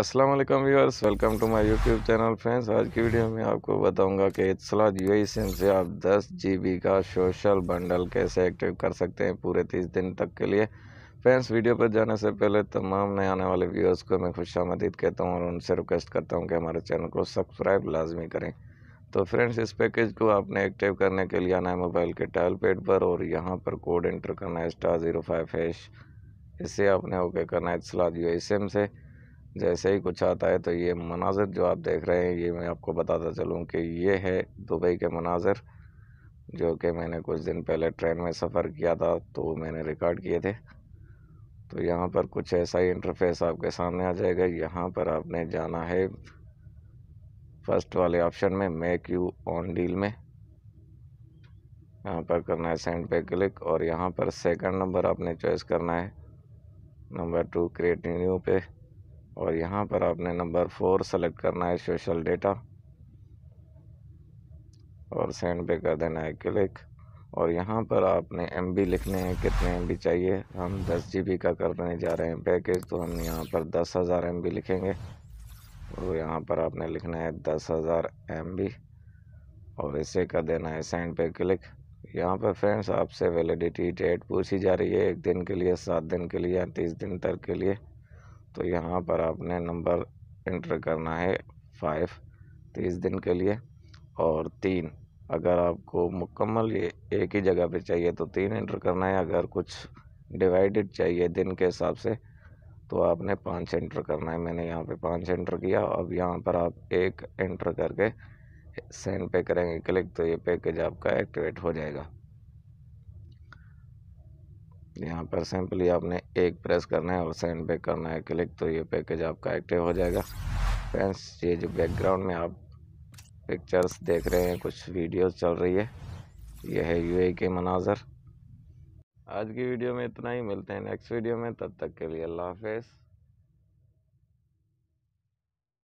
अस्सलाम वालेकुम viewers welcome to my YouTube channel friends आज की वीडियो में आपको बताऊंगा कि इतला यू सिम से आप 10 जी का सोशल बंडल कैसे एक्टिव कर सकते हैं पूरे 30 दिन तक के लिए फ्रेंड्स वीडियो पर जाने से पहले तमाम नए आने वाले व्यूअर्स को मैं खुश आमदीद कहता हूँ और उनसे रिक्वेस्ट करता हूँ कि हमारे चैनल को सब्सक्राइब लाजमी करें तो फ्रेंड्स इस पैकेज को आपने एक्टिव करने के लिए आना है मोबाइल के टाइल पेड पर और यहाँ पर कोड एंटर करना है स्टार ज़ीरो फाइव हैश इससे आपने ओके करना है इतला यू सिम से जैसे ही कुछ आता है तो ये मनाजिर जो आप देख रहे हैं ये मैं आपको बताता चलूँ कि ये है दुबई के मनाज़र जो कि मैंने कुछ दिन पहले ट्रेन में सफ़र किया था तो मैंने रिकॉर्ड किए थे तो यहाँ पर कुछ ऐसा ही इंटरफेस आपके सामने आ जाएगा यहाँ पर आपने जाना है फर्स्ट वाले ऑप्शन में मेक यू ऑन डील में यहाँ पर करना है सेंड पे क्लिक और यहाँ पर सेकंड नंबर आपने चॉइस करना है नंबर टू क्रिएट न्यू पे और यहाँ पर आपने नंबर फोर सेलेक्ट करना है सोशल डेटा और सेंड पे कर देना है क्लिक और यहाँ पर आपने एम लिखने हैं कितने एम चाहिए हम दस जी का करने जा रहे हैं पैकेज तो हम यहाँ पर दस हज़ार एम लिखेंगे तो यहाँ पर आपने लिखना है दस हज़ार एम और इसे कर देना है सेंड पे क्लिक यहाँ पर फ्रेंड्स आपसे वैलिडिटी डेट पूछी जा रही है एक दिन के लिए सात दिन के लिए या तीस दिन तक के लिए तो यहाँ पर आपने नंबर इंटर करना है फाइव तीस दिन के लिए और तीन अगर आपको मुकम्मल ये एक ही जगह पे चाहिए तो तीन इंटर करना है अगर कुछ डिवाइडेड चाहिए दिन के हिसाब से तो आपने पाँच इंटर करना है मैंने यहाँ पे पाँच इंटर किया अब यहाँ पर आप एक इंटर करके सेंड पे करेंगे क्लिक तो ये पैकेज आपका एक्टिवेट हो जाएगा यहाँ पर सिंपली आपने एक प्रेस करना है और सेंड पे करना है क्लिक तो ये पैकेज आपका एक्टिव हो जाएगा फ्रेंड्स ये जो बैकग्राउंड में आप पिक्चर्स देख रहे हैं कुछ वीडियोस चल रही है यह है यूएई के मनाजर आज की वीडियो में इतना ही मिलते हैं नेक्स्ट वीडियो में तब तक के लिए अल्लाह हाफिज़